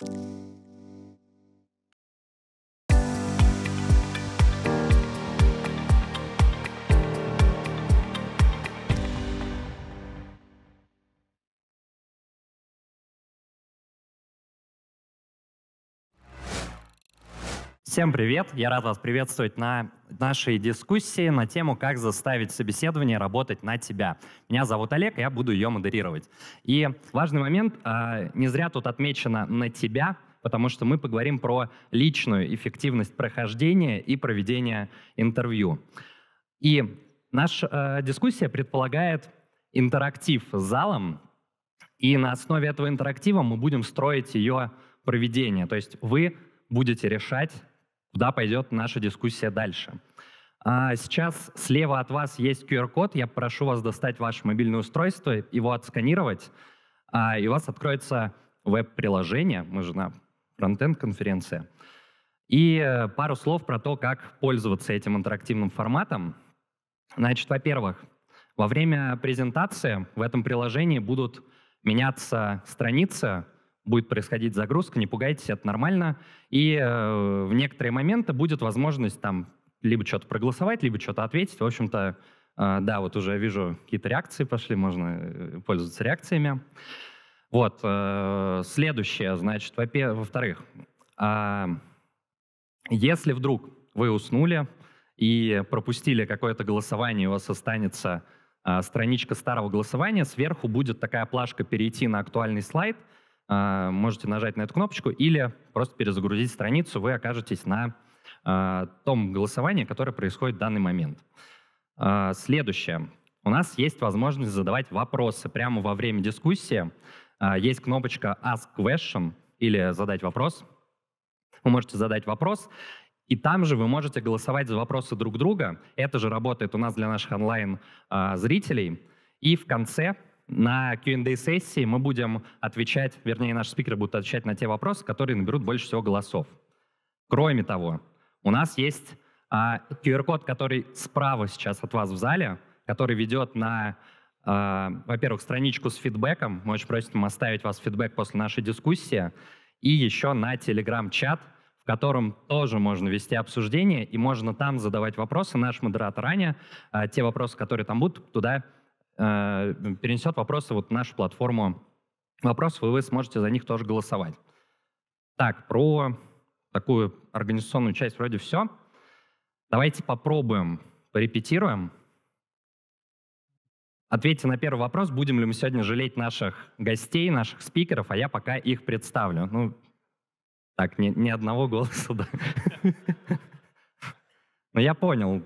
Thank you Всем привет! Я рад вас приветствовать на нашей дискуссии на тему «Как заставить собеседование работать на тебя». Меня зовут Олег, я буду ее модерировать. И важный момент, а, не зря тут отмечено «на тебя», потому что мы поговорим про личную эффективность прохождения и проведения интервью. И наша дискуссия предполагает интерактив с залом, и на основе этого интерактива мы будем строить ее проведение. То есть вы будете решать, куда пойдет наша дискуссия дальше. А, сейчас слева от вас есть QR-код. Я прошу вас достать ваше мобильное устройство, его отсканировать, а, и у вас откроется веб-приложение. Мы же на фронтенд-конференции. И э, пару слов про то, как пользоваться этим интерактивным форматом. Значит, во-первых, во время презентации в этом приложении будут меняться страницы, будет происходить загрузка, не пугайтесь, это нормально. И э, в некоторые моменты будет возможность там либо что-то проголосовать, либо что-то ответить. В общем-то, э, да, вот уже вижу, какие-то реакции пошли, можно э, пользоваться реакциями. Вот, э, следующее, значит, во-вторых, э, если вдруг вы уснули и пропустили какое-то голосование, у вас останется а, страничка старого голосования, сверху будет такая плашка «Перейти на актуальный слайд», а, можете нажать на эту кнопочку или просто перезагрузить страницу, вы окажетесь на а, том голосовании, которое происходит в данный момент. А, следующее. У нас есть возможность задавать вопросы прямо во время дискуссии. Есть кнопочка Ask Question или Задать вопрос. Вы можете задать вопрос, и там же вы можете голосовать за вопросы друг друга. Это же работает у нас для наших онлайн-зрителей. И в конце на Q&A-сессии мы будем отвечать, вернее, наши спикеры будут отвечать на те вопросы, которые наберут больше всего голосов. Кроме того, у нас есть QR-код, а, который справа сейчас от вас в зале, который ведет на, а, во-первых, страничку с фидбэком. Мы очень просим оставить вас фидбэк после нашей дискуссии. И еще на телеграм чат в котором тоже можно вести обсуждение, и можно там задавать вопросы. Наш модератор Аня а, те вопросы, которые там будут, туда э, перенесет вопросы вот в нашу платформу Вопросы и вы сможете за них тоже голосовать. Так, про такую организационную часть вроде все. Давайте попробуем, порепетируем. Ответьте на первый вопрос, будем ли мы сегодня жалеть наших гостей, наших спикеров, а я пока их представлю. Ну, так, ни, ни одного голоса, да. Но ну, я понял,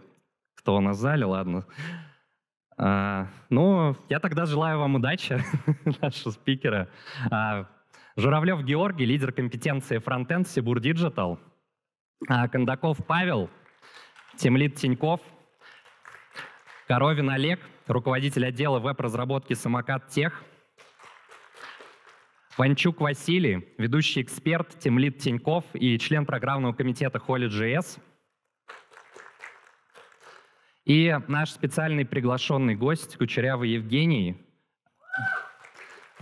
кто у нас в зале, ладно. А, ну, я тогда желаю вам удачи, нашего спикера. А, Журавлев Георгий, лидер компетенции Frontend Сибур Digital. А, Кондаков Павел, Темлит Тиньков, Коровин Олег, руководитель отдела веб-разработки «Самокат Тех», Ванчук Василий, ведущий эксперт, темлит Тиньков и член программного комитета Holy.js – и наш специальный приглашенный гость, Кучерявый Евгений,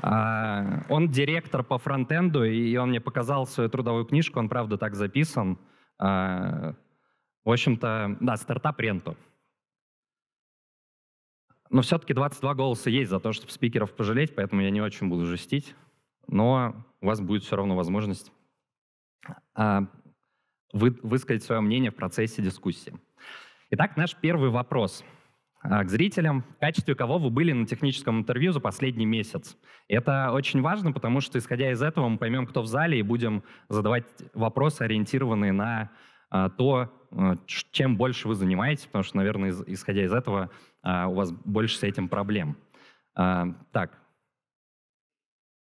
а, он директор по фронтенду, и он мне показал свою трудовую книжку, он правда так записан. А, в общем-то, да, стартап ренту. Но все-таки 22 голоса есть за то, чтобы спикеров пожалеть, поэтому я не очень буду жестить. Но у вас будет все равно возможность а, вы, высказать свое мнение в процессе дискуссии. Итак, наш первый вопрос а, к зрителям, в качестве кого вы были на техническом интервью за последний месяц. Это очень важно, потому что, исходя из этого, мы поймем, кто в зале, и будем задавать вопросы, ориентированные на а, то, а, чем больше вы занимаетесь, потому что, наверное, исходя из этого, у вас больше с этим проблем. Так.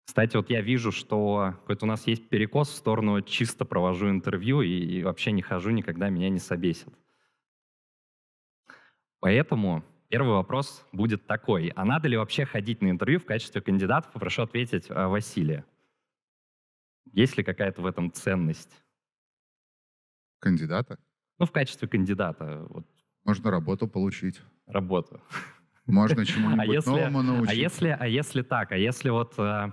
Кстати, вот я вижу, что какой-то у нас есть перекос в сторону чисто провожу интервью и, вообще не хожу, никогда меня не собесит. Поэтому первый вопрос будет такой. А надо ли вообще ходить на интервью в качестве кандидата? Попрошу ответить э, Василия. Есть ли какая-то в этом ценность? Кандидата? Ну, в качестве кандидата. Вот. Можно работу получить. Работу. Можно а чему-нибудь а если, новому а научиться. А если, так? А если вот э,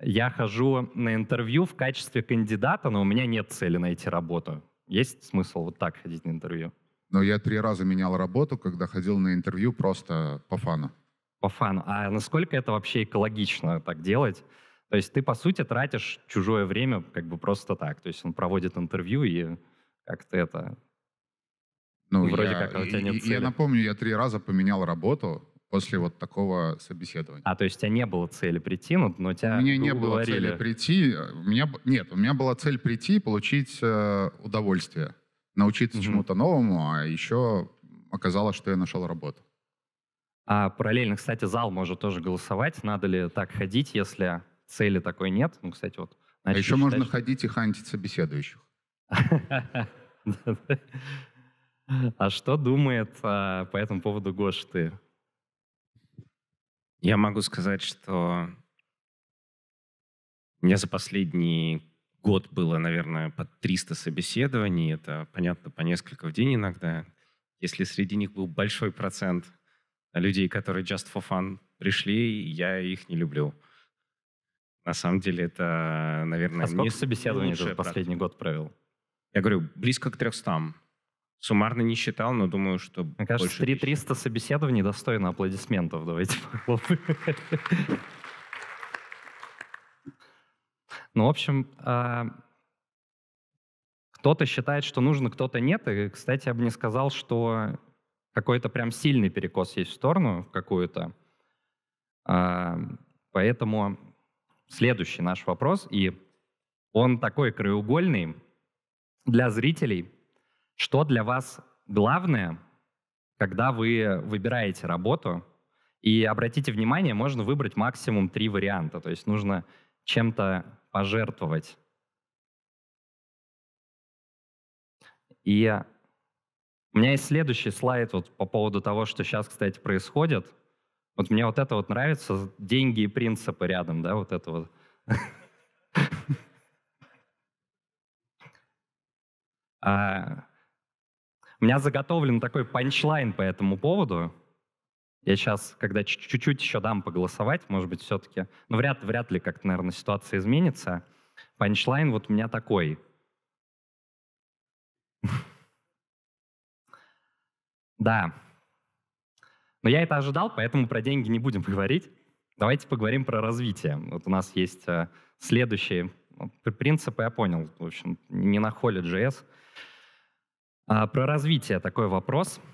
я хожу на интервью в качестве кандидата, но у меня нет цели найти работу? Есть смысл вот так ходить на интервью? Но я три раза менял работу, когда ходил на интервью просто по фану. По фану. А насколько это вообще экологично так делать? То есть ты, по сути, тратишь чужое время как бы просто так. То есть он проводит интервью и как-то это... Ну, вроде я, как а у тебя нет цели. Я напомню, я три раза поменял работу после вот такого собеседования. А, то есть у тебя не было цели прийти, но, но тебя э, У меня не было цели прийти. У меня, нет, у меня была цель прийти и получить э, удовольствие научиться угу. чему-то новому, а еще оказалось, что я нашел работу. А параллельно, кстати, зал может тоже голосовать. Надо ли так ходить, если цели такой нет? Ну, кстати, вот. А еще считать, можно что... ходить и хантить собеседующих. А что думает а, по этому поводу Гош ты? Я могу сказать, что я за последние год было, наверное, под 300 собеседований. Это, понятно, по несколько в день иногда. Если среди них был большой процент людей, которые just for fun пришли, я их не люблю. На самом деле это, наверное, а сколько не собеседований ты последний год провел? Я говорю, близко к 300. Суммарно не считал, но думаю, что Мне кажется, 3 300 собеседований достойно аплодисментов. Давайте ну, в общем, а, кто-то считает, что нужно, кто-то нет. И, кстати, я бы не сказал, что какой-то прям сильный перекос есть в сторону в какую-то. А, поэтому следующий наш вопрос, и он такой краеугольный для зрителей. Что для вас главное, когда вы выбираете работу? И обратите внимание, можно выбрать максимум три варианта. То есть нужно чем-то пожертвовать. И у меня есть следующий слайд вот по поводу того, что сейчас, кстати, происходит. Вот мне вот это вот нравится, деньги и принципы рядом, да, вот это вот. А, у меня заготовлен такой панчлайн по этому поводу. Я сейчас, когда чуть-чуть еще дам поголосовать, может быть, все-таки... Ну, вряд, вряд ли как-то, наверное, ситуация изменится. Панчлайн вот у меня такой. Да. Но я это ожидал, поэтому про деньги не будем говорить. Давайте поговорим про развитие. Вот у нас есть э, следующие ну, принципы, я понял, в общем, не на холле JS. А, про развитие такой вопрос —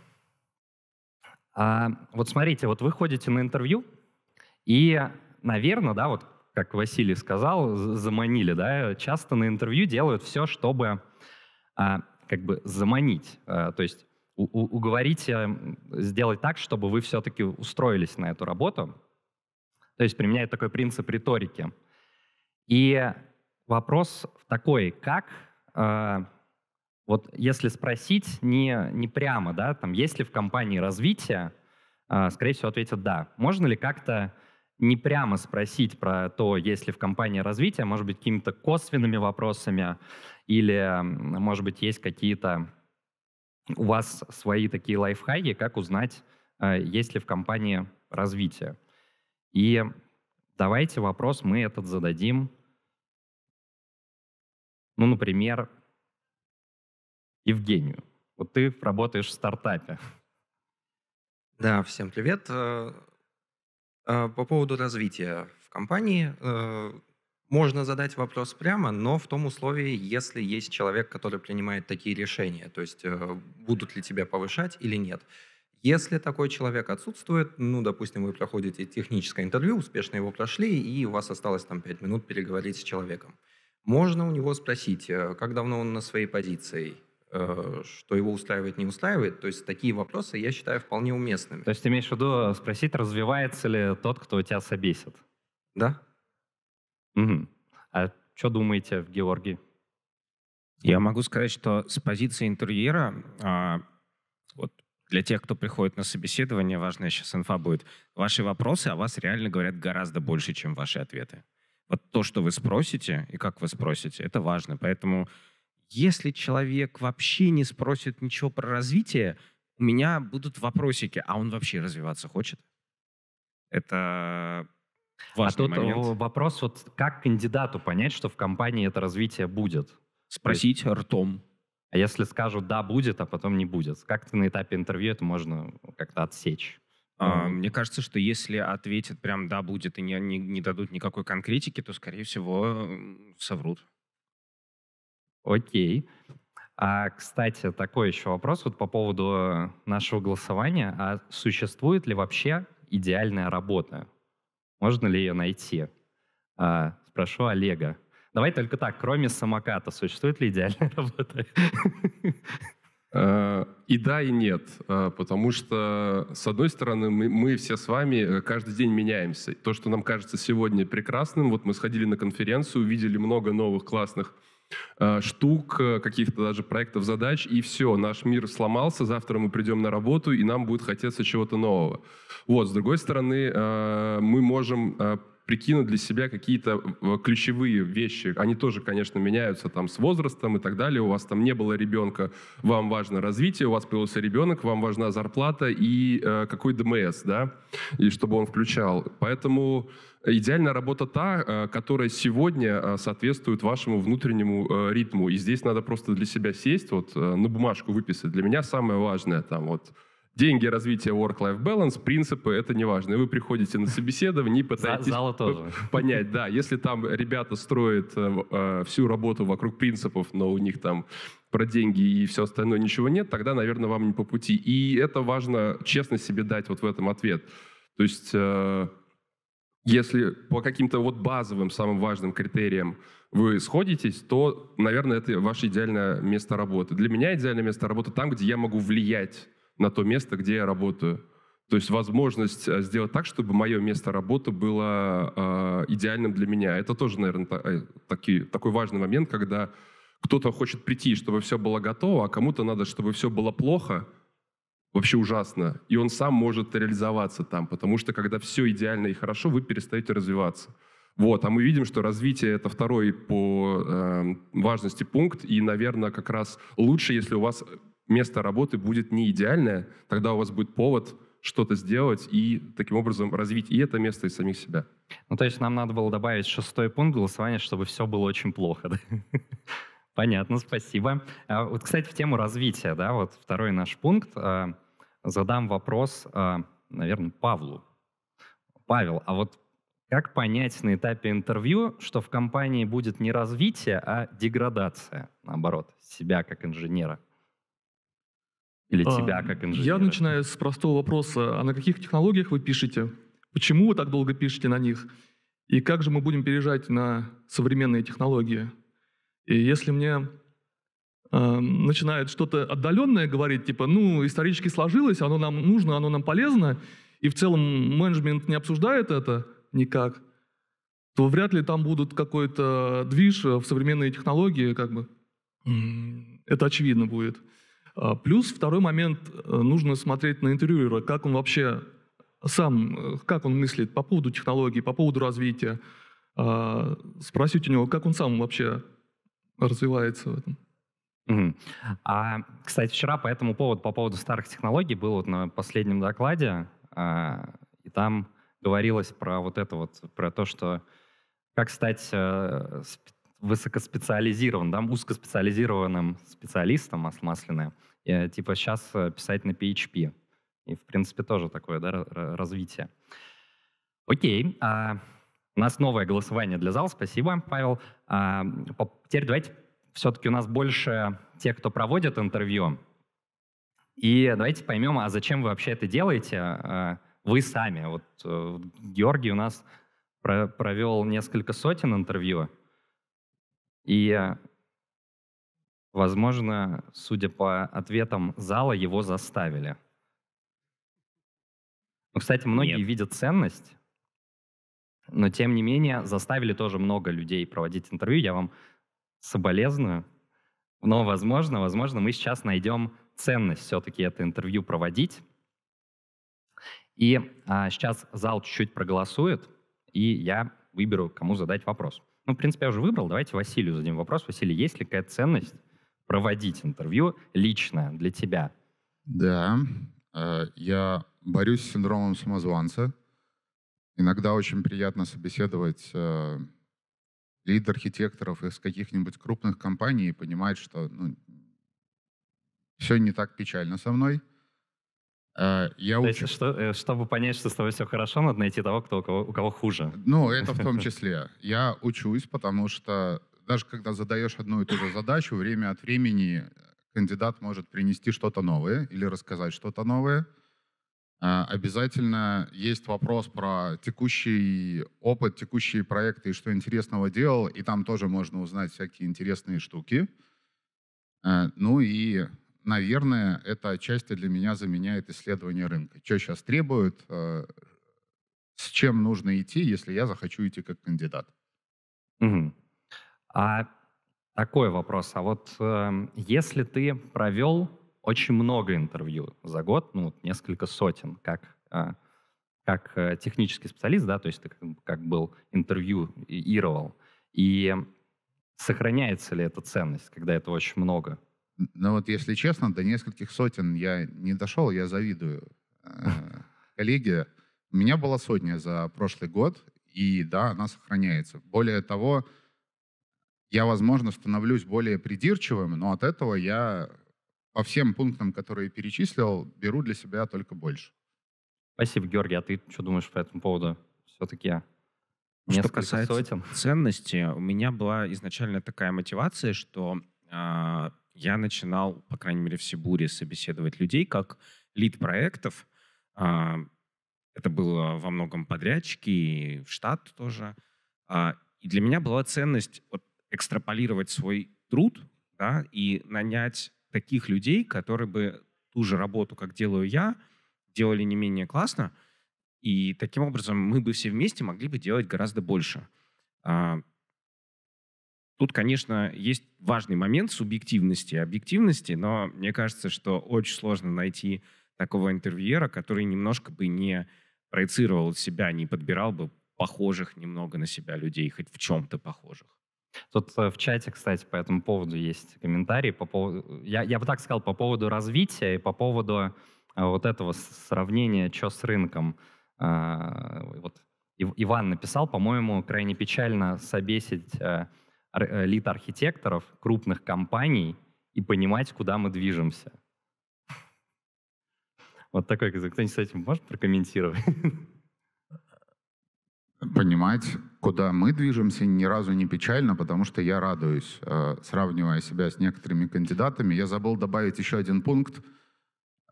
а, вот смотрите, вот вы ходите на интервью, и, наверное, да, вот как Василий сказал, заманили, да, часто на интервью делают все, чтобы а, как бы заманить, а, то есть уговорить э, сделать так, чтобы вы все-таки устроились на эту работу. То есть применяет такой принцип риторики. И вопрос такой, как а, вот если спросить не, не прямо, да, там, есть ли в компании развитие, а, скорее всего, ответят «да». Можно ли как-то не прямо спросить про то, есть ли в компании развитие, может быть, какими-то косвенными вопросами, или, может быть, есть какие-то у вас свои такие лайфхаки, как узнать, а, есть ли в компании развитие. И давайте вопрос мы этот зададим, ну, например, Евгению. Вот ты работаешь в стартапе. Да, всем привет. Э, э, по поводу развития в компании э, можно задать вопрос прямо, но в том условии, если есть человек, который принимает такие решения, то есть будут ли тебя повышать или нет. Если такой человек отсутствует, ну, допустим, вы проходите техническое интервью, успешно его прошли, и у вас осталось там 5 минут переговорить с человеком. Можно у него спросить, как давно он на своей позиции, Э, что его устраивает, не устраивает. То есть такие вопросы я считаю вполне уместными. То есть ты имеешь в виду э, спросить, развивается ли тот, кто тебя собесит? Да. Угу. А что думаете, в Георгий? Я могу сказать, что с позиции интерьера, а, вот для тех, кто приходит на собеседование, важная сейчас инфа будет, ваши вопросы о вас реально говорят гораздо больше, чем ваши ответы. Вот то, что вы спросите и как вы спросите, это важно. Поэтому если человек вообще не спросит ничего про развитие, у меня будут вопросики, а он вообще развиваться хочет? Это а важный а тут э, момент. вопрос, вот как кандидату понять, что в компании это развитие будет? Спросить есть, ртом. А если скажут «да, будет», а потом «не будет», как ты на этапе интервью это можно как-то отсечь? А, mm-hmm. Мне кажется, что если ответят прям «да, будет» и не, не, не дадут никакой конкретики, то, скорее всего, соврут. Окей. А, кстати, такой еще вопрос вот по поводу э, нашего голосования. А существует ли вообще идеальная работа? Можно ли ее найти? А, спрошу Олега. Давай только так, кроме самоката, существует ли идеальная работа? Э, и да, и нет, э, потому что, с одной стороны, мы, мы все с вами каждый день меняемся. То, что нам кажется сегодня прекрасным, вот мы сходили на конференцию, увидели много новых классных Э, штук, э, каких-то даже проектов, задач, и все, наш мир сломался, завтра мы придем на работу, и нам будет хотеться чего-то нового. Вот, с другой стороны, э, мы можем прикинуть для себя какие-то ключевые вещи. Они тоже, конечно, меняются там с возрастом и так далее. У вас там не было ребенка, вам важно развитие, у вас появился ребенок, вам важна зарплата и э, какой ДМС, да, и чтобы он включал. Поэтому Идеальная работа та, э, которая сегодня э, соответствует вашему внутреннему э, ритму. И здесь надо просто для себя сесть, вот на бумажку выписать. Для меня самое важное там вот Деньги, развитие work-life balance, принципы — это не важно. И вы приходите на собеседование и пытаетесь тоже. понять, да, если там ребята строят всю работу вокруг принципов, но у них там про деньги и все остальное ничего нет, тогда, наверное, вам не по пути. И это важно честно себе дать вот в этом ответ. То есть если по каким-то вот базовым, самым важным критериям вы сходитесь, то, наверное, это ваше идеальное место работы. Для меня идеальное место работы там, где я могу влиять на то место, где я работаю. То есть возможность э, сделать так, чтобы мое место работы было э, идеальным для меня. Это тоже, наверное, та, э, таки, такой важный момент, когда кто-то хочет прийти, чтобы все было готово, а кому-то надо, чтобы все было плохо, вообще ужасно. И он сам может реализоваться там, потому что когда все идеально и хорошо, вы перестаете развиваться. Вот, а мы видим, что развитие это второй по э, важности пункт, и, наверное, как раз лучше, если у вас место работы будет не идеальное, тогда у вас будет повод что-то сделать и таким образом развить и это место, и самих себя. Ну, то есть нам надо было добавить шестой пункт голосования, чтобы все было очень плохо, да? Понятно, спасибо. А, вот, кстати, в тему развития, да, вот второй наш пункт. А, задам вопрос, а, наверное, Павлу. Павел, а вот как понять на этапе интервью, что в компании будет не развитие, а деградация, наоборот, себя как инженера? Или а, тебя как инженера? Я начинаю с простого вопроса. А на каких технологиях вы пишете? Почему вы так долго пишете на них? И как же мы будем переезжать на современные технологии? И если мне э, начинает что-то отдаленное говорить, типа, ну, исторически сложилось, оно нам нужно, оно нам полезно, и в целом менеджмент не обсуждает это никак, то вряд ли там будут какой-то движ в современные технологии, как бы. Это очевидно будет. А, плюс второй момент, э, нужно смотреть на интервьюера, как он вообще сам, э, как он мыслит по поводу технологий, по поводу развития. А, спросить у него, как он сам вообще развивается в этом. Угу. А, кстати, вчера по этому поводу, по поводу старых технологий, был вот на последнем докладе, а, и там говорилось про вот это вот, про то, что как стать а, высокоспециализированным, да, узкоспециализированным специалистом мас масляное, и, э, типа сейчас э, писать на PHP. И, в принципе, тоже такое да, развитие. Окей. А у нас новое голосование для зала. Спасибо, Павел. А, теперь давайте все-таки у нас больше те, кто проводит интервью. И давайте поймем, а зачем вы вообще это делаете? А, вы сами. Вот э, Георгий у нас провел несколько сотен интервью. И, возможно, судя по ответам зала, его заставили. Ну, кстати, многие Нет. видят ценность но, тем не менее, заставили тоже много людей проводить интервью. Я вам соболезную. Но, возможно, возможно, мы сейчас найдем ценность все-таки это интервью проводить. И а, сейчас зал чуть-чуть проголосует, и я выберу, кому задать вопрос. Ну, в принципе, я уже выбрал. Давайте Василию зададим вопрос. Василий, есть ли какая-то ценность проводить интервью лично для тебя? Да. Э, я борюсь с синдромом самозванца. Иногда очень приятно собеседовать э, лид-архитекторов из каких-нибудь крупных компаний и понимать, что ну, все не так печально со мной. Э, я То уч... есть, что, э, чтобы понять, что с тобой все хорошо, надо найти того, кто, у, кого, у кого хуже. Ну, это в том числе. Я учусь, потому что даже когда задаешь одну и ту же задачу, время от времени кандидат может принести что-то новое или рассказать что-то новое. Э, обязательно есть вопрос про текущий опыт, текущие проекты и что интересного делал, и там тоже можно узнать всякие интересные штуки. Э, ну и, наверное, это отчасти для меня заменяет исследование рынка. Что сейчас требуют, э, с чем нужно идти, если я захочу идти как кандидат. Угу. А такой вопрос. А вот э, если ты провел очень много интервью за год, ну, несколько сотен, как, а, как э, технический специалист, да, то есть ты как, был интервью и ировал. И сохраняется ли эта ценность, когда это очень много? Ну вот, если честно, до нескольких сотен я не дошел, я завидую. Э, Коллеги, у меня была сотня за прошлый год, и да, она сохраняется. Более того, я, возможно, становлюсь более придирчивым, но от этого я по всем пунктам, которые перечислил, беру для себя только больше. Спасибо, Георгий. А ты что думаешь по этому поводу? Все-таки ну, что касается сотен. ценности, у меня была изначально такая мотивация, что э, я начинал, по крайней мере, в Сибуре собеседовать людей как лид проектов. Э, это было во многом подрядчики, и в штат тоже. Э, и для меня была ценность вот, экстраполировать свой труд да, и нанять таких людей, которые бы ту же работу, как делаю я, делали не менее классно, и таким образом мы бы все вместе могли бы делать гораздо больше. А, тут, конечно, есть важный момент субъективности и объективности, но мне кажется, что очень сложно найти такого интервьюера, который немножко бы не проецировал себя, не подбирал бы похожих немного на себя людей, хоть в чем-то похожих. Тут э, в чате, кстати, по этому поводу есть комментарий. По поводу, я, я бы так сказал, по поводу развития и по поводу э, вот этого сравнения, что с рынком. А, э, вот Иван написал, по-моему, крайне печально собесить лид-архитекторов крупных компаний и понимать, куда мы движемся. Вот такой, кто-нибудь с этим может прокомментировать? Понимать куда мы движемся, ни разу не печально, потому что я радуюсь, э, сравнивая себя с некоторыми кандидатами. Я забыл добавить еще один пункт.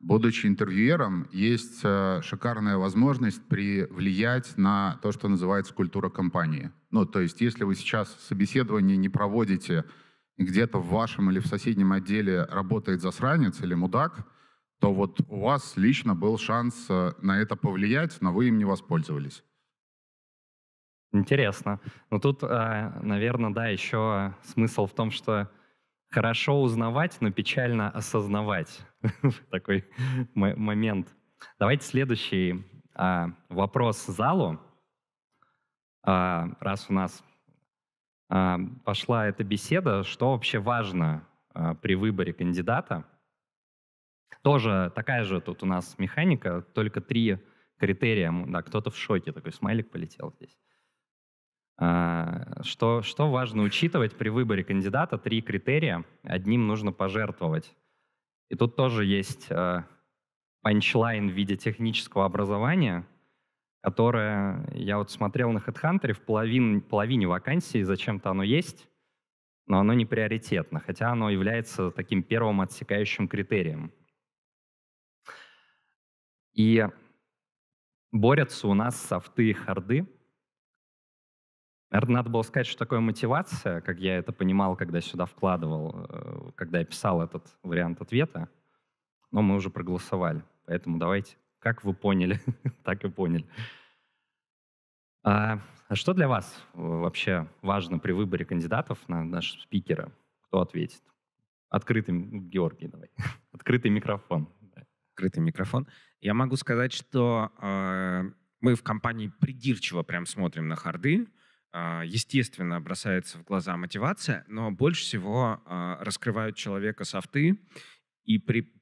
Будучи интервьюером, есть э, шикарная возможность влиять на то, что называется культура компании. Ну, то есть, если вы сейчас собеседование не проводите, где-то в вашем или в соседнем отделе работает засранец или мудак, то вот у вас лично был шанс э, на это повлиять, но вы им не воспользовались. Интересно. Но ну, тут, а, наверное, да, еще смысл в том, что хорошо узнавать, но печально осознавать. Такой момент. Давайте следующий а, вопрос залу. А, раз у нас пошла эта беседа, что вообще важно при выборе кандидата. Тоже такая же тут у нас механика, только три критерия. Да, кто-то в шоке, такой смайлик полетел здесь. А, что, что важно учитывать при выборе кандидата? Три критерия. Одним нужно пожертвовать. И тут тоже есть э, панчлайн в виде технического образования, которое я вот смотрел на HeadHunter, в половин, половине вакансии. зачем-то оно есть, но оно не приоритетно, хотя оно является таким первым отсекающим критерием. И борются у нас софты и харды — Наверное, надо было сказать, что такое мотивация, как я это понимал, когда сюда вкладывал, э, когда я писал этот вариант ответа. Но мы уже проголосовали. Поэтому давайте, как вы поняли, так и поняли. А, а что для вас э, вообще важно при выборе кандидатов на нашего спикера? Кто ответит? Открытый, Георгий, давай. Открытый микрофон. Открытый микрофон. Я могу сказать, что э, мы в компании придирчиво прям смотрим на харды. А, естественно, бросается в глаза мотивация, но больше всего а, раскрывают человека софты, и при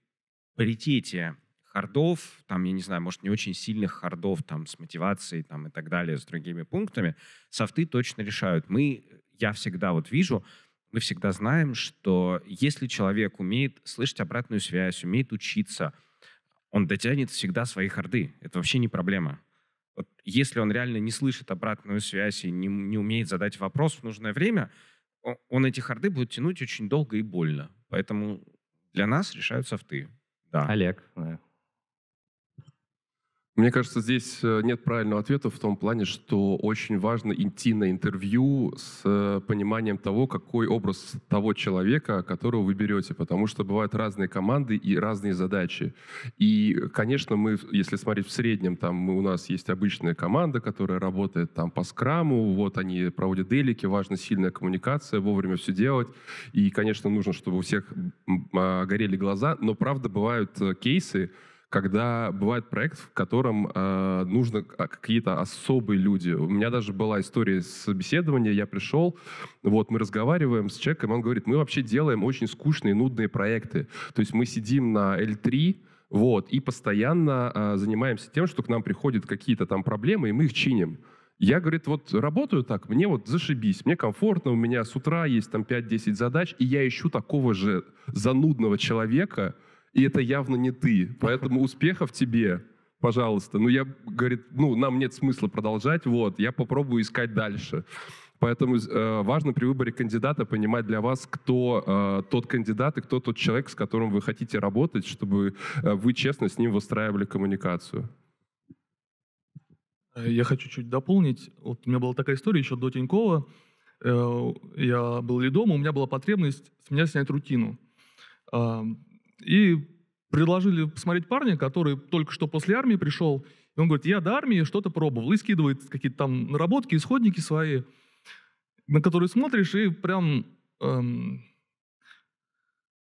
паритете хардов, там, я не знаю, может, не очень сильных хардов, там, с мотивацией, там, и так далее, с другими пунктами, софты точно решают. Мы, я всегда вот вижу, мы всегда знаем, что если человек умеет слышать обратную связь, умеет учиться, он дотянет всегда свои харды. Это вообще не проблема. Вот если он реально не слышит обратную связь и не, не умеет задать вопрос в нужное время, он эти харды будет тянуть очень долго и больно. Поэтому для нас решают софты. Да. Олег, э, мне кажется, здесь э, нет правильного ответа в том плане, что очень важно идти на интервью с э, пониманием того, какой образ того человека, которого вы берете, потому что бывают разные команды и разные задачи. И, конечно, мы, если смотреть в среднем, там у нас есть обычная команда, которая работает там по скраму, вот они проводят делики, важна сильная коммуникация, вовремя все делать. И, конечно, нужно, чтобы у всех а, горели глаза, но правда бывают э, кейсы, когда бывает проект, в котором э, нужно а, какие-то особые люди. У меня даже была история собеседования, я пришел, вот, мы разговариваем с человеком, он говорит, мы вообще делаем очень скучные, нудные проекты. То есть мы сидим на L3, вот, и постоянно э, занимаемся тем, что к нам приходят какие-то там проблемы, и мы их чиним. Я, говорит, вот работаю так, мне вот зашибись, мне комфортно, у меня с утра есть там 5-10 задач, и я ищу такого же занудного человека, и это явно не ты. Поэтому успехов тебе, пожалуйста. Ну, я, говорит, ну, нам нет смысла продолжать, вот, я попробую искать дальше. Поэтому э, важно при выборе кандидата понимать для вас, кто э, тот кандидат и кто тот человек, с которым вы хотите работать, чтобы э, вы честно с ним выстраивали коммуникацию. Э, я хочу чуть дополнить. Вот у меня была такая история еще до Тинькова. Э, я был лидом, у меня была потребность с меня снять рутину. И предложили посмотреть парня, который только что после армии пришел. И он говорит, я до армии что-то пробовал. И скидывает какие-то там наработки, исходники свои, на которые смотришь, и прям... Эм,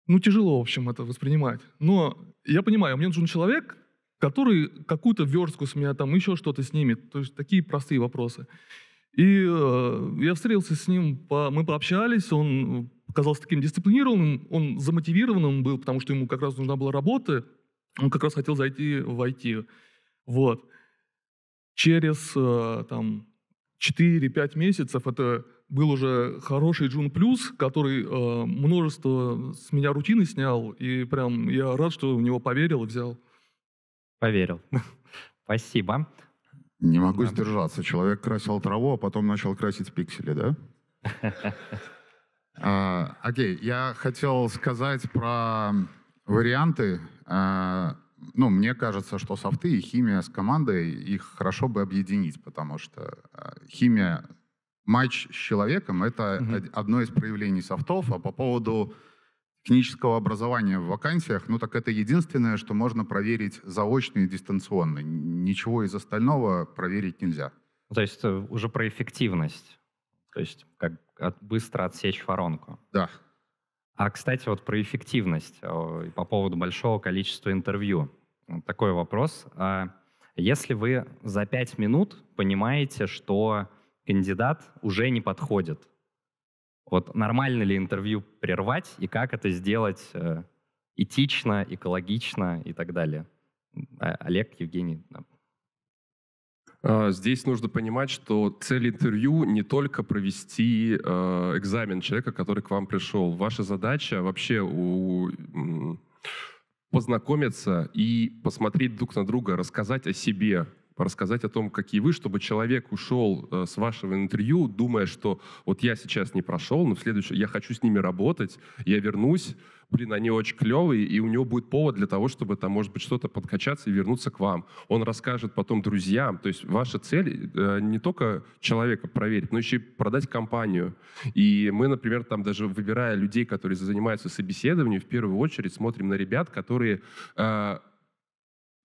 ну, тяжело, в общем, это воспринимать. Но я понимаю, мне нужен человек, который какую-то верстку с меня там еще что-то снимет. То есть такие простые вопросы. И э, я встретился с ним, по, мы пообщались, он оказался таким дисциплинированным, он замотивированным был, потому что ему как раз нужна была работа, он как раз хотел зайти в IT. Вот. Через э, там, 4-5 месяцев это был уже хороший Джун Плюс, который э, множество с меня рутины снял, и прям я рад, что в него поверил и взял. Поверил. Спасибо. Не могу да. сдержаться. Человек красил траву, а потом начал красить пиксели, да? А, окей, я хотел сказать про варианты. А, ну, мне кажется, что софты и химия с командой, их хорошо бы объединить, потому что а, химия, матч с человеком — это угу. одно из проявлений софтов, а по поводу технического образования в вакансиях, ну так это единственное, что можно проверить заочно и дистанционно. Ничего из остального проверить нельзя. То есть э, уже про эффективность. То есть как от, быстро отсечь воронку. Да. А, кстати, вот про эффективность э, по поводу большого количества интервью. Такой вопрос. А если вы за пять минут понимаете, что кандидат уже не подходит, вот нормально ли интервью прервать и как это сделать э, этично, экологично и так далее? Олег, Евгений, а, здесь нужно понимать, что цель интервью не только провести а, экзамен человека, который к вам пришел. Ваша задача вообще у, познакомиться и посмотреть друг на друга, рассказать о себе, рассказать о том, какие вы, чтобы человек ушел э, с вашего интервью, думая, что вот я сейчас не прошел, но в следующем я хочу с ними работать, я вернусь, блин, они очень клевые, и у него будет повод для того, чтобы там, может быть, что-то подкачаться и вернуться к вам. Он расскажет потом друзьям. То есть ваша цель э, не только человека проверить, но еще и продать компанию. И мы, например, там даже выбирая людей, которые занимаются собеседованием, в первую очередь смотрим на ребят, которые э,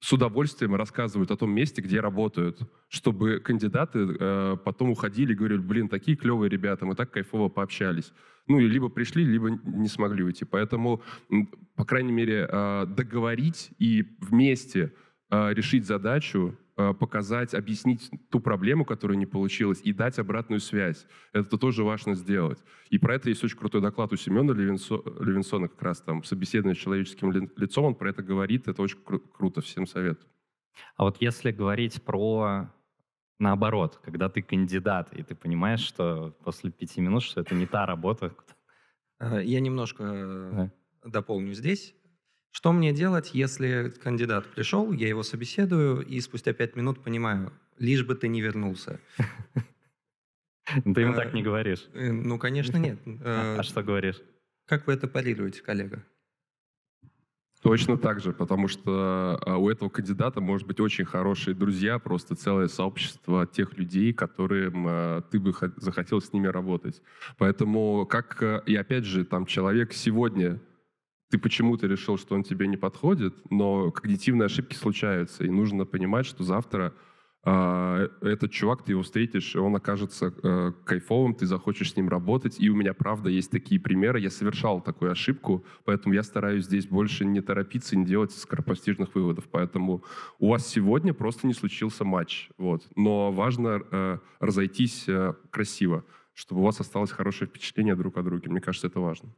с удовольствием рассказывают о том месте, где работают, чтобы кандидаты э, потом уходили и говорили, блин, такие клевые ребята, мы так кайфово пообщались. Ну, и либо пришли, либо не смогли уйти. Поэтому, по крайней мере, э, договорить и вместе э, решить задачу Э, показать, объяснить ту проблему, которая не получилась, и дать обратную связь. Это тоже важно сделать. И про это есть очень крутой доклад у Семена Левинсона, как раз там собеседование с человеческим лицом, он про это говорит, это очень кру- круто, всем советую. А вот если говорить про наоборот, когда ты кандидат, и ты понимаешь, что после пяти минут, что это не та работа. Э, я немножко э, дополню здесь. Что мне делать, если кандидат пришел, я его собеседую и спустя пять минут понимаю, лишь бы ты не вернулся. Ты ему э, так не говоришь. Э, ну, конечно, нет. Э, а что говоришь? Как вы это парируете, коллега? Точно так же, потому что а, у этого кандидата может быть очень хорошие друзья, просто целое сообщество тех людей, которым а, ты бы захотел с ними работать. Поэтому как, и опять же, там человек сегодня ты почему-то решил, что он тебе не подходит, но когнитивные ошибки случаются, и нужно понимать, что завтра э, этот чувак, ты его встретишь, и он окажется э, кайфовым, ты захочешь с ним работать, и у меня, правда, есть такие примеры, я совершал такую ошибку, поэтому я стараюсь здесь больше не торопиться, не делать скоропостижных выводов, поэтому у вас сегодня просто не случился матч, вот, но важно э, разойтись э, красиво, чтобы у вас осталось хорошее впечатление друг о друге, мне кажется, это важно.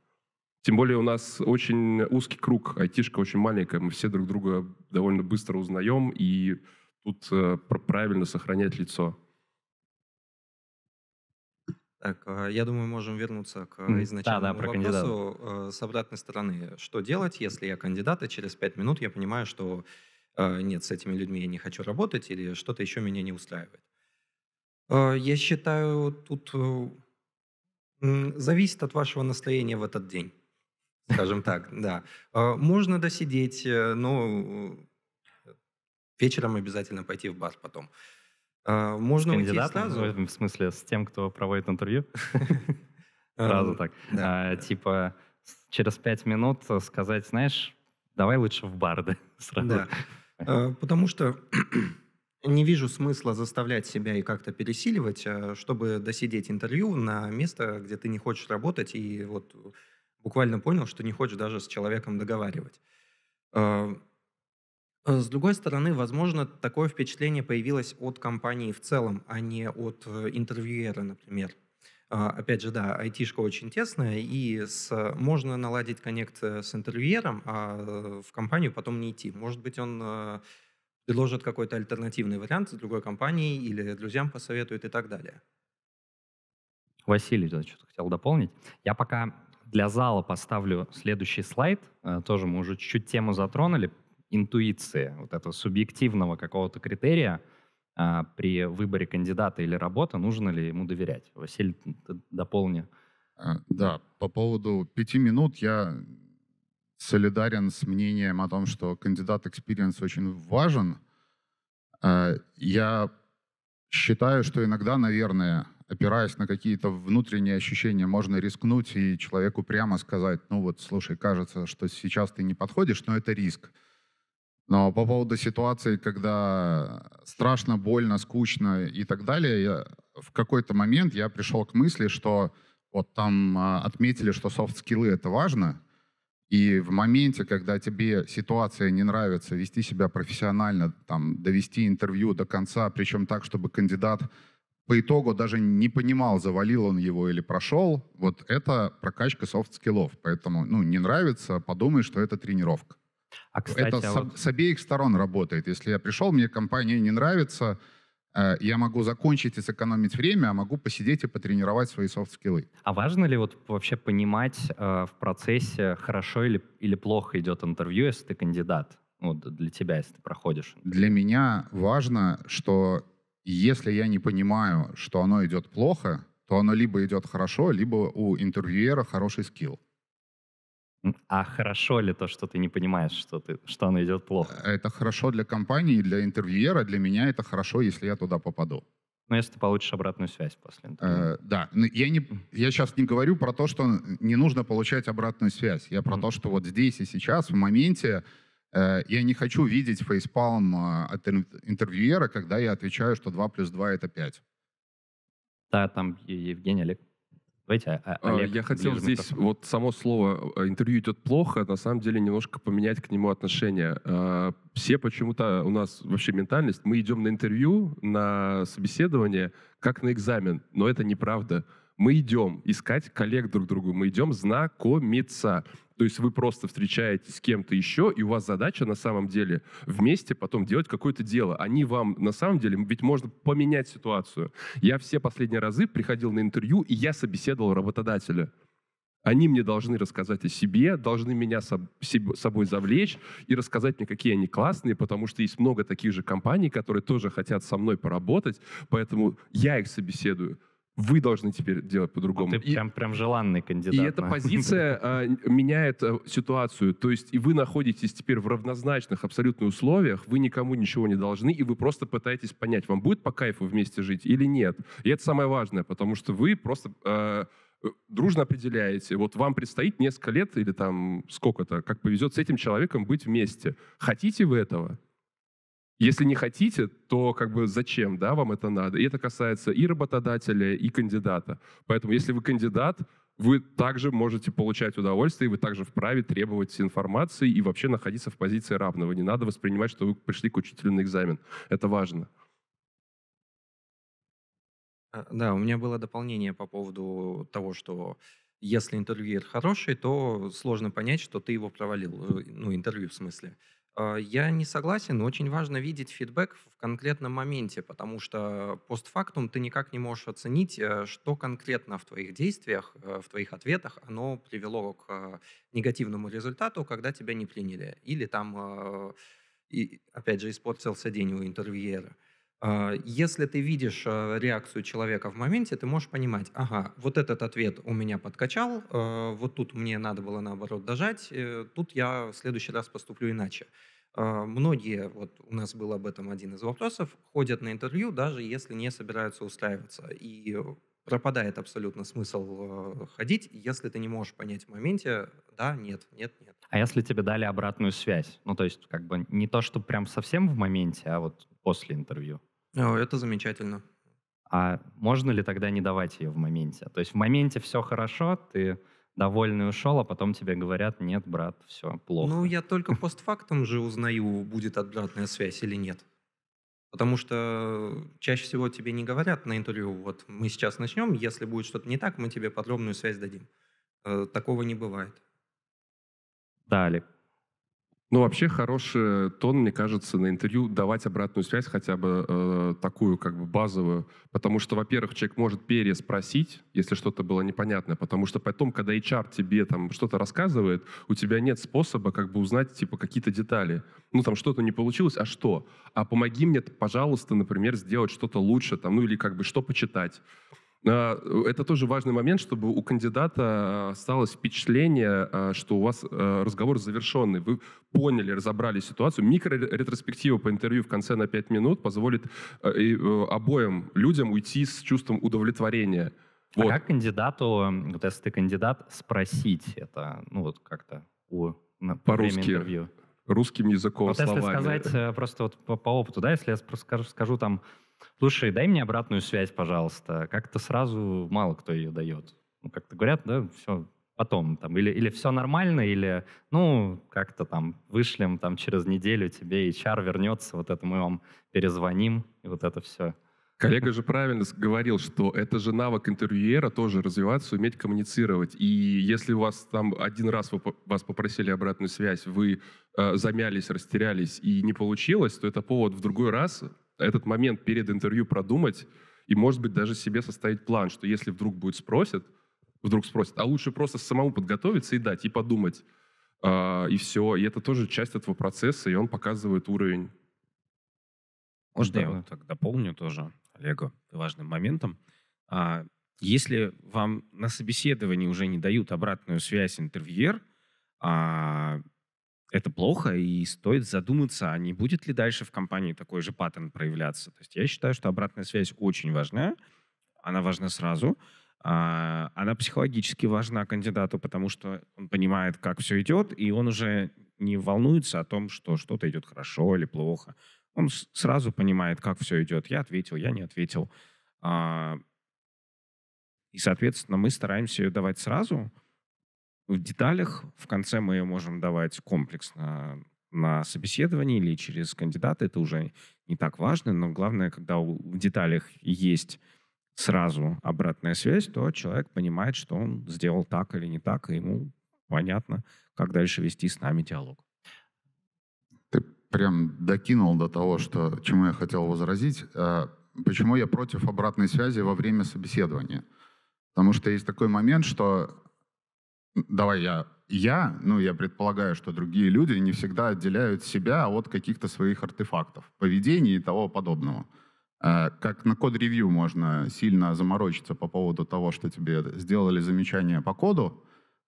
Тем более у нас очень узкий круг, айтишка очень маленькая, мы все друг друга довольно быстро узнаем, и тут э, правильно сохранять лицо. Так, э, я думаю, можем вернуться к изначальному да, да, про вопросу кандидата. Э, с обратной стороны. Что делать, если я кандидат, и через пять минут я понимаю, что э, нет, с этими людьми я не хочу работать, или что-то еще меня не устраивает? Я считаю, тут зависит от вашего настроения в этот день скажем так, да. А, можно досидеть, э, но вечером обязательно пойти в бар потом. А, можно уйти сразу. В смысле, с тем, кто проводит интервью? Сразу эм, так. А, типа через пять минут сказать, знаешь, давай лучше в бар, да? Сразу. Да. Потому что не вижу смысла заставлять себя и как-то пересиливать, чтобы досидеть интервью на место, где ты не хочешь работать, и вот буквально понял, что не хочешь даже с человеком договаривать. Эм, э, с другой стороны, возможно, такое впечатление появилось от компании в целом, а не от э, интервьюера, например. А, опять же, да, айтишка очень тесная, и с, можно наладить коннект э, с интервьюером, а в компанию потом не идти. Может быть, он предложит какой-то альтернативный вариант с другой компанией или друзьям посоветует и так далее. Василий, что-то хотел дополнить. Я пока для зала поставлю следующий слайд. Э, тоже мы уже чуть-чуть тему затронули. Интуиции, вот этого субъективного какого-то критерия а, при выборе кандидата или работы, нужно ли ему доверять. Василий, дополни. А, да, по поводу пяти минут я солидарен с мнением о том, что кандидат экспириенс очень важен. Э, я считаю, что иногда, наверное, опираясь на какие-то внутренние ощущения, можно рискнуть и человеку прямо сказать, ну вот, слушай, кажется, что сейчас ты не подходишь, но это риск. Но по поводу ситуации, когда страшно, больно, скучно и так далее, я, в какой-то момент я пришел к мысли, что вот там а, отметили, что софт-скиллы — это важно, и в моменте, когда тебе ситуация не нравится, вести себя профессионально, там, довести интервью до конца, причем так, чтобы кандидат по итогу даже не понимал, завалил он его или прошел, вот это прокачка софт-скиллов. Поэтому, ну, не нравится, подумай, что это тренировка. А, кстати, это а вот... с, обеих сторон работает. Если я пришел, мне компания не нравится, э, я могу закончить и сэкономить время, а могу посидеть и потренировать свои софт-скиллы. А важно ли вот вообще понимать э, в процессе, хорошо или, или плохо идет интервью, если ты кандидат? Вот для тебя, если ты проходишь. Для меня важно, что и если я не понимаю, что оно идет плохо, то оно либо идет хорошо, либо у интервьюера хороший скилл. А хорошо ли то, что ты не понимаешь, что, ты, что оно идет плохо? Э, это хорошо для компании, для интервьюера, для меня это хорошо, если я туда попаду. Но ну, если ты получишь обратную связь после интервью. Э, да, ну, я, не, я сейчас не говорю про то, что не нужно получать обратную связь. Я про mm-hmm. то, что вот здесь и сейчас, в моменте, Э, я не хочу видеть фейспалм а, от интервьюера, когда я отвечаю, что 2 плюс 2 — это 5. Да, там Евгений Олег. Давайте, а, а, Олег, я хотел здесь микрофон. вот само слово «интервью идет плохо», на самом деле немножко поменять к нему отношение. Все почему-то, у нас вообще ментальность, мы идем на интервью, на собеседование, как на экзамен, но это неправда мы идем искать коллег друг другу, мы идем знакомиться. То есть вы просто встречаетесь с кем-то еще, и у вас задача на самом деле вместе потом делать какое-то дело. Они вам на самом деле, ведь можно поменять ситуацию. Я все последние разы приходил на интервью, и я собеседовал работодателя. Они мне должны рассказать о себе, должны меня собой завлечь и рассказать мне, какие они классные, потому что есть много таких же компаний, которые тоже хотят со мной поработать, поэтому я их собеседую вы должны теперь делать по-другому. ты и, прям, прям желанный кандидат. И на... эта позиция э, меняет э, ситуацию. То есть и вы находитесь теперь в равнозначных абсолютно условиях, вы никому ничего не должны, и вы просто пытаетесь понять, вам будет по кайфу вместе жить или нет. И это самое важное, потому что вы просто... Э, э дружно определяете, вот вам предстоит несколько лет или там сколько-то, как повезет с этим человеком быть вместе. Хотите вы этого? Если не хотите, то как бы зачем да, вам это надо? И это касается и работодателя, и кандидата. Поэтому если вы кандидат, вы также можете получать удовольствие, вы также вправе требовать информации и вообще находиться в позиции равного. Не надо воспринимать, что вы пришли к учителю на экзамен. Это важно. А, да, у меня было дополнение по поводу того, что если интервьюер хороший, то сложно понять, что ты его провалил. Э, ну, интервью в смысле. А, я не согласен, очень важно видеть фидбэк в конкретном моменте, потому что постфактум ты никак не можешь оценить, э, что конкретно в твоих действиях, э, в твоих ответах оно привело к э, негативному результату, когда тебя не приняли. Или там, опять же, испортился день у интервьюера. А, если ты видишь а, реакцию человека в моменте, ты можешь понимать, ага, вот этот ответ у меня подкачал, а, вот тут мне надо было наоборот дожать, э, тут я в следующий раз поступлю иначе. Многие, вот у нас был об этом один из вопросов, ходят на интервью, даже если не собираются устраиваться. И пропадает абсолютно смысл э, ходить, если ты не можешь понять в моменте, да, нет, нет, нет. А если тебе дали обратную связь? Ну, то есть, как бы не то, что прям совсем в моменте, а вот после интервью. О, это замечательно. А можно ли тогда не давать ее в моменте? То есть в моменте все хорошо, ты довольный ушел, а потом тебе говорят, нет, брат, все ну, плохо. Ну, я только постфактум же узнаю, будет обратная связь или нет. Потому что чаще всего тебе не говорят на интервью, вот мы сейчас начнем, если будет что-то не так, мы тебе подробную связь дадим. Э, такого не бывает. Да, Олег, ну, вообще хороший тон, мне кажется, на интервью давать обратную связь, хотя бы э, такую, как бы базовую. Потому что, во-первых, человек может переспросить, если что-то было непонятно. Потому что потом, когда HR тебе там что-то рассказывает, у тебя нет способа как бы узнать, типа, какие-то детали. Ну, там что-то не получилось, а что? А помоги мне, пожалуйста, например, сделать что-то лучше, там, ну, или как бы что почитать. А, это тоже важный момент, чтобы у кандидата а, осталось впечатление, а, что у вас разговор завершенный. Вы поняли, разобрали ситуацию. Микроретроспектива по интервью в конце на 5 минут позволит э, обоим людям уйти с чувством удовлетворения. А как кандидату, вот если ты кандидат, спросить это, ну вот как-то у на, по-русски. По интервью? русским языком, вот словами. если сказать э, просто вот по, по опыту, да, если я скажу, скажу там, слушай, дай мне обратную связь, пожалуйста, как-то сразу мало кто ее дает. Ну, как-то говорят, да, все, потом, там, или, или все нормально, или, ну, как-то там вышлем, там, через неделю тебе HR вернется, вот это мы вам перезвоним, и вот это все. Коллега же правильно говорил, что это же навык интервьюера тоже развиваться, уметь коммуницировать. И если у вас там один раз вас попросили обратную связь, вы э, замялись, растерялись и не получилось, то это повод в другой раз этот момент перед интервью продумать и, может быть, даже себе составить план, что если вдруг будет спросят, вдруг спросят, а лучше просто самому подготовиться и дать, и подумать. Э, и все. И это тоже часть этого процесса, и он показывает уровень можно да. я вот так дополню тоже? Олега важным моментом. А, если вам на собеседовании уже не дают обратную связь интервьюер, а, это плохо, и стоит задуматься, а не будет ли дальше в компании такой же паттерн проявляться. То есть я считаю, что обратная связь очень важна, она важна сразу, а, она психологически важна кандидату, потому что он понимает, как все идет, и он уже не волнуется о том, что что-то идет хорошо или плохо. Он сразу понимает, как все идет. Я ответил, я не ответил. А, и, соответственно, мы стараемся ее давать сразу. В деталях в конце мы ее можем давать комплексно на собеседовании или через кандидата. Это уже не так важно, но главное, когда в деталях есть сразу обратная связь, то человек понимает, что он сделал так или не так, и ему понятно, как дальше вести с нами диалог прям докинул до того, что, чему я хотел возразить. Э, почему я против обратной связи во время собеседования? Потому что есть такой момент, что давай я, я, ну я предполагаю, что другие люди не всегда отделяют себя от каких-то своих артефактов, поведения и того подобного. Э, как на код-ревью можно сильно заморочиться по поводу того, что тебе сделали замечание по коду,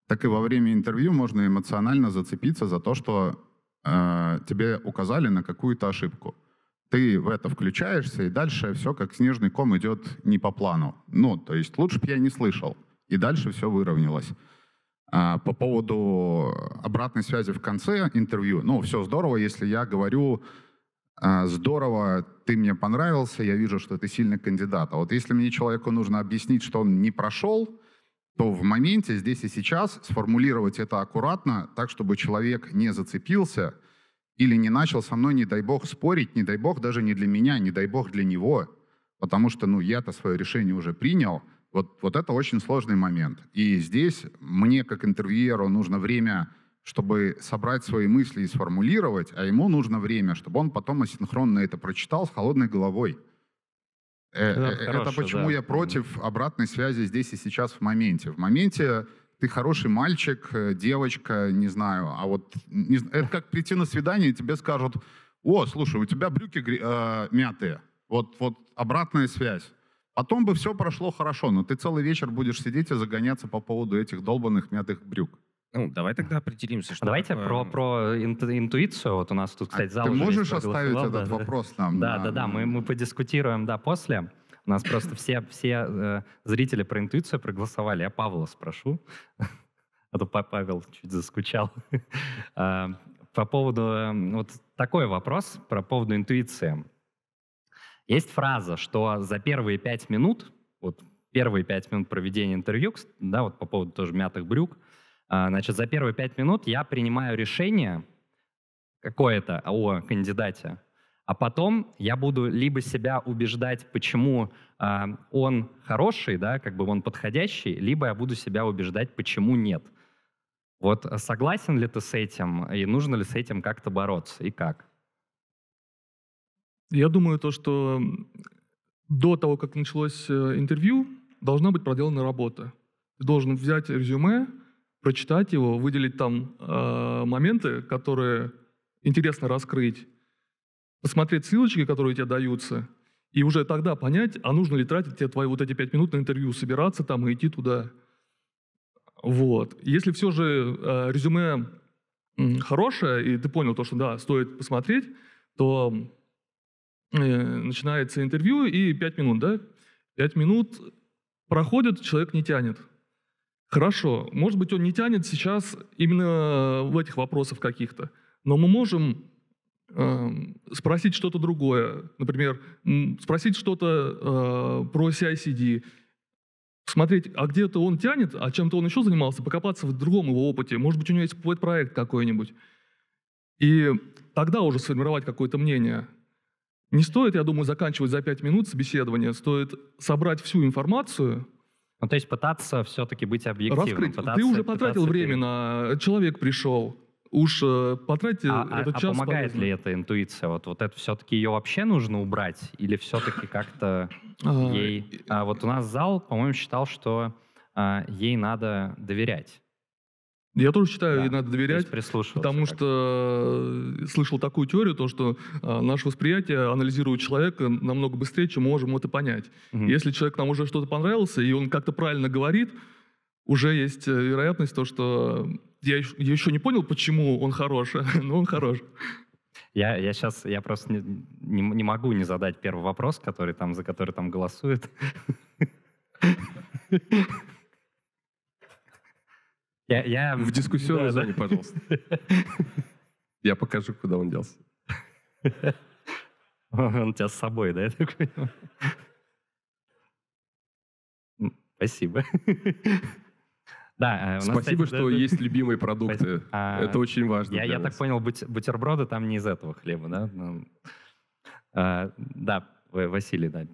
так и во время интервью можно эмоционально зацепиться за то, что э, тебе указали на какую-то ошибку. Ты в это включаешься, и дальше все как снежный ком идет не по плану. Ну, то есть лучше бы я не слышал. И дальше все выровнялось. А, по поводу обратной связи в конце интервью. Ну, все здорово, если я говорю, а, здорово, ты мне понравился, я вижу, что ты сильный кандидат. А вот если мне человеку нужно объяснить, что он не прошел, то в моменте, здесь и сейчас, сформулировать это аккуратно, так, чтобы человек не зацепился или не начал со мной, не дай бог, спорить, не дай бог даже не для меня, не дай бог для него, потому что ну, я-то свое решение уже принял. Вот, вот это очень сложный момент. И здесь мне, как интервьюеру, нужно время, чтобы собрать свои мысли и сформулировать, а ему нужно время, чтобы он потом асинхронно это прочитал с холодной головой. Э, это, э, это почему да. я против обратной связи здесь и сейчас в моменте. В моменте ты хороший мальчик, э, девочка, не знаю, а вот не, это как прийти на свидание и тебе скажут, о, слушай, у тебя брюки э, мятые, вот, вот обратная связь. Потом бы все прошло хорошо, но ты целый вечер будешь сидеть и загоняться по поводу этих долбанных мятых брюк. Ну, давай тогда определимся, что Давайте такое... про, про инту, интуицию. Вот у нас тут, а кстати, а Ты можешь оставить этот да, вопрос нам? Да, на... да, да, мы, мы подискутируем, да, после. У нас просто все, все э, зрители про интуицию проголосовали. Я Павла спрошу, а то Павел чуть заскучал. А, по поводу... Эм, вот такой вопрос про поводу интуиции. Есть фраза, что за первые пять минут, вот первые пять минут проведения интервью, да, вот по поводу тоже мятых брюк, а, значит, за первые пять минут я принимаю решение какое-то о кандидате, а потом я буду либо себя убеждать, почему а, он хороший, да, как бы он подходящий, либо я буду себя убеждать, почему нет. Вот э, согласен ли ты с этим, и нужно ли с этим как-то бороться, и как? Я думаю, то, что до того, как началось э, интервью, должна быть проделана работа. Ты должен взять резюме, прочитать его, выделить там э, моменты, которые интересно раскрыть, посмотреть ссылочки, которые тебе даются, и уже тогда понять, а нужно ли тратить тебе твои вот эти пять минут на интервью, собираться там и идти туда. Вот. Если все же э, резюме хорошее, и ты понял то, что да, стоит посмотреть, то э, начинается интервью, и пять минут, да? Пять минут проходит, человек не тянет. Хорошо, может быть, он не тянет сейчас именно в этих вопросах каких-то, но мы можем э, спросить что-то другое, например, спросить что-то э, про CICD, смотреть, а где-то он тянет, а чем-то он еще занимался, покопаться в другом его опыте, может быть, у него есть какой-то проект какой-нибудь, и тогда уже сформировать какое-то мнение. Не стоит, я думаю, заканчивать за пять минут собеседование, стоит собрать всю информацию – ну, то есть пытаться все-таки быть объективным. Раскрыть. Пытаться, ты уже потратил время на... Человек пришел, уж э, потратьте а, этот а, а час. А помогает полезно. ли эта интуиция? Вот, вот это все-таки ее вообще нужно убрать? Или все-таки как-то а, ей... А, вот у нас зал, по-моему, считал, что а, ей надо доверять. Я тоже считаю, да, ей надо доверять, потому что э, слышал такую теорию, то, что э, наше восприятие анализирует человека намного быстрее, чем мы можем это понять. Угу. Если человек нам уже что-то понравился, и он как-то правильно говорит, уже есть э, вероятность то, что э, я еще, я еще не понял, почему он хорош, но он хорош. Я, я сейчас, я просто не, не, не могу не задать первый вопрос, который там, за который там голосует. Я, я... В дискуссионной да, зоне, да. пожалуйста. Я покажу, куда он делся. Он у тебя с собой, да, я так понимаю? Спасибо. Да, э, нас, Спасибо, кстати, что да, есть любимые продукты. А, Это очень важно. Я, я нас. так понял, бутерброды там не из этого хлеба, да? Ну, а, да, Василий, да,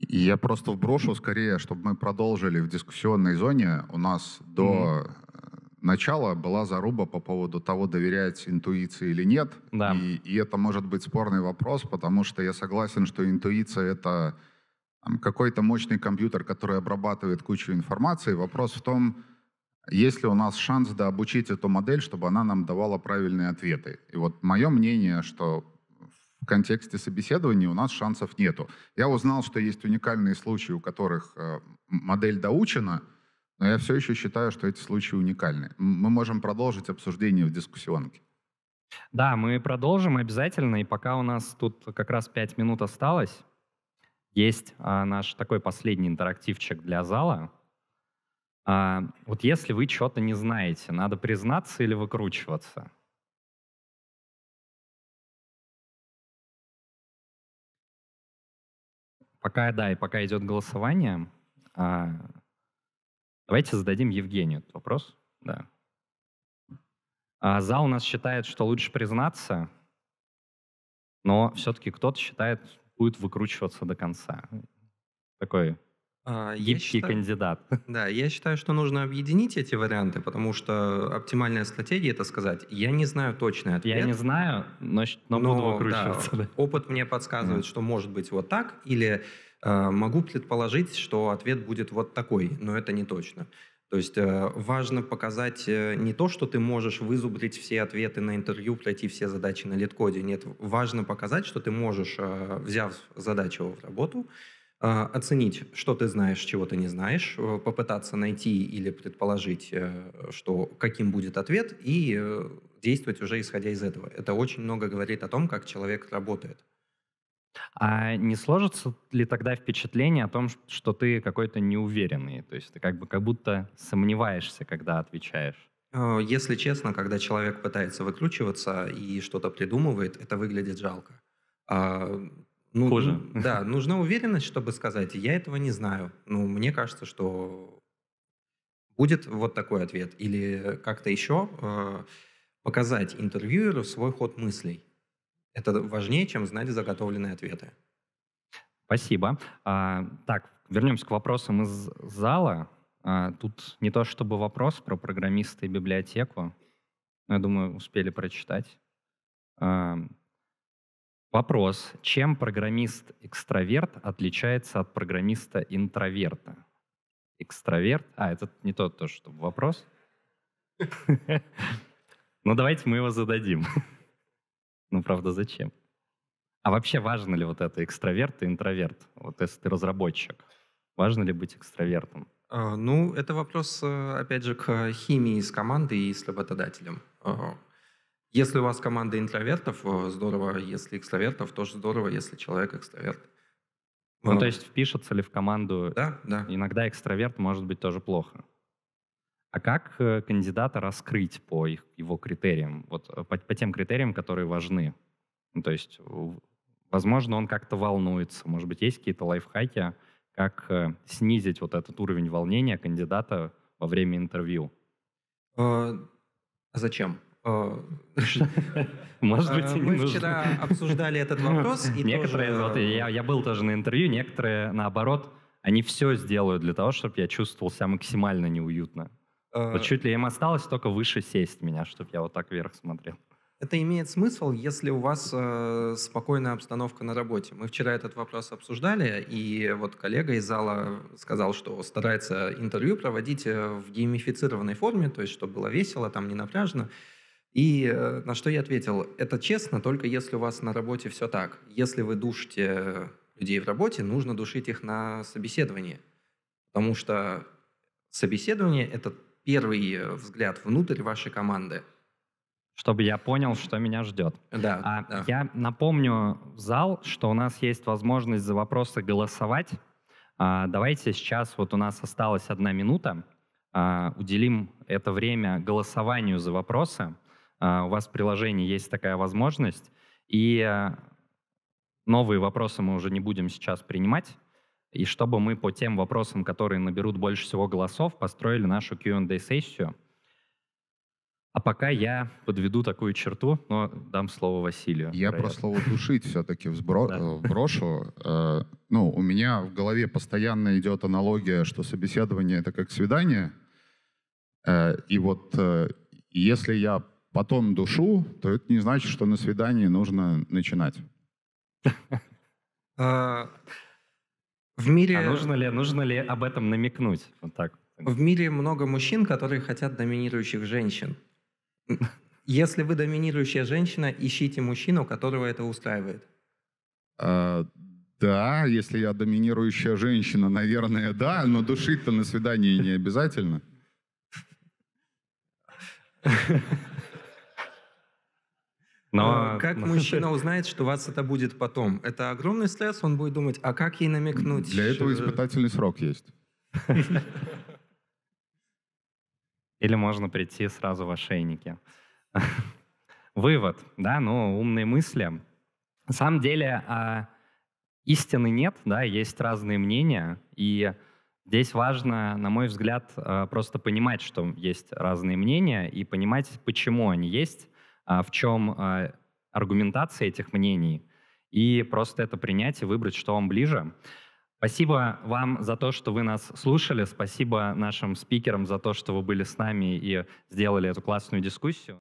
я просто вброшу скорее, чтобы мы продолжили в дискуссионной зоне. У нас до mm-hmm. начала была заруба по поводу того, доверять интуиции или нет. Да. И, и это может быть спорный вопрос, потому что я согласен, что интуиция — это какой-то мощный компьютер, который обрабатывает кучу информации. Вопрос в том, есть ли у нас шанс дообучить эту модель, чтобы она нам давала правильные ответы. И вот мое мнение, что в контексте собеседования у нас шансов нету. Я узнал, что есть уникальные случаи, у которых э, модель доучена, но я все еще считаю, что эти случаи уникальны. Мы можем продолжить обсуждение в дискуссионке. Да, мы продолжим обязательно, и пока у нас тут как раз 5 минут осталось, есть а, наш такой последний интерактивчик для зала. А, вот если вы что-то не знаете, надо признаться или выкручиваться? пока, да, и пока идет голосование, а, давайте зададим Евгению этот вопрос. Да. А, зал у нас считает, что лучше признаться, но все-таки кто-то считает, будет выкручиваться до конца. Такой а, я Гибкий кандидат. Да, я считаю, что нужно объединить эти варианты, потому что оптимальная стратегия это сказать: я не знаю точный ответ. Я не знаю, но, но, но буду выкручиваться. Да, да. Опыт мне подсказывает, mm. что может быть вот так, или э, могу предположить, что ответ будет вот такой, но это не точно. То есть э, важно показать э, не то, что ты можешь вызубрить все ответы на интервью, пройти все задачи на лид-коде. Нет, важно показать, что ты можешь, э, взяв задачу в работу, а, оценить, что ты знаешь, чего ты не знаешь, э, попытаться найти или предположить, э, что каким будет ответ, и э, действовать уже исходя из этого. Это очень много говорит о том, как человек работает. А не сложится ли тогда впечатление о том, что ты какой-то неуверенный? То есть ты как бы как будто сомневаешься, когда отвечаешь? А, если честно, когда человек пытается выкручиваться и что-то придумывает, это выглядит жалко. А, ну, кожа. Да, нужна уверенность, чтобы сказать, я этого не знаю. Ну, мне кажется, что будет вот такой ответ. Или как-то еще э, а, показать интервьюеру свой ход мыслей. Это важнее, чем знать заготовленные ответы. Спасибо. А, так, вернемся к вопросам из зала. А, тут не то чтобы вопрос про программиста и библиотеку. Я думаю, успели прочитать. А, Вопрос, чем программист-экстраверт отличается от программиста-интроверта? Экстраверт? А, это не тот тоже что вопрос. Ну, давайте мы его зададим. Ну, правда, зачем? А вообще важно ли вот это, экстраверт и интроверт? Вот если ты разработчик, важно ли быть экстравертом? А, ну, это вопрос, э, опять же, к химии с командой и с работодателем. Если у вас команда интровертов, э, здорово. Если экстравертов, тоже здорово, если человек экстраверт. Ну, вот. то есть впишется ли в команду? Да, да. Иногда экстраверт может быть тоже плохо. А как э, кандидата раскрыть по их, его критериям, вот э, по, по тем критериям, которые важны? Ну, то есть, возможно, он как-то волнуется, может быть, есть какие-то лайфхаки, как снизить вот этот уровень волнения кандидата во время интервью? А, а зачем? Э, Может быть, э, и не Мы вчера обсуждали этот вопрос. некоторые, вот, я, я был тоже на интервью, некоторые, наоборот, они все сделают для того, чтобы я чувствовал себя максимально неуютно. Э, вот чуть ли им осталось только выше сесть меня, чтобы я вот так вверх смотрел. Это имеет смысл, если у вас э, спокойная обстановка на работе. Мы вчера этот вопрос обсуждали, и вот коллега из зала сказал, что старается интервью проводить в геймифицированной форме, то есть чтобы было весело, там не напряжно. И э, на что я ответил, это честно, только если у вас на работе все так. Если вы душите людей в работе, нужно душить их на собеседовании. Потому что собеседование – это первый взгляд внутрь вашей команды. Чтобы я понял, что меня ждет. Да, а да. Я напомню зал, что у нас есть возможность за вопросы голосовать. А, давайте сейчас, вот у нас осталась одна минута, а, уделим это время голосованию за вопросы. А, у вас в приложении есть такая возможность. И а, новые вопросы мы уже не будем сейчас принимать. И чтобы мы по тем вопросам, которые наберут больше всего голосов, построили нашу Q&A-сессию. А пока я подведу такую черту, но дам слово Василию. Я про слово «душить» все-таки взбро... вброшу. Э, э, ну, у меня в голове постоянно идет аналогия, что собеседование — это как свидание. Э, и вот если я потом душу, то это не значит, что на свидании нужно начинать. А, в мире... А нужно ли, нужно ли об этом намекнуть? Вот так. В мире много мужчин, которые хотят доминирующих женщин. Если вы доминирующая женщина, ищите мужчину, которого это устраивает. А, да, если я доминирующая женщина, наверное, да, но душить-то на свидании не обязательно. Но... А как мужчина узнает, что вас это будет потом? Это огромный стресс, он будет думать, а как ей намекнуть? Для этого э, испытательный срок есть. Или можно прийти сразу в ошейнике. Вывод, да, ну, умные мысли. На самом деле а, истины нет, да, есть разные мнения, и здесь важно, на мой взгляд, а, просто понимать, что есть разные мнения, и понимать, почему они есть, а, в чем а, аргументация этих мнений, и просто это принять и выбрать, что вам ближе. Спасибо вам за то, что вы нас слушали. Спасибо нашим спикерам за то, что вы были с нами и сделали эту классную дискуссию.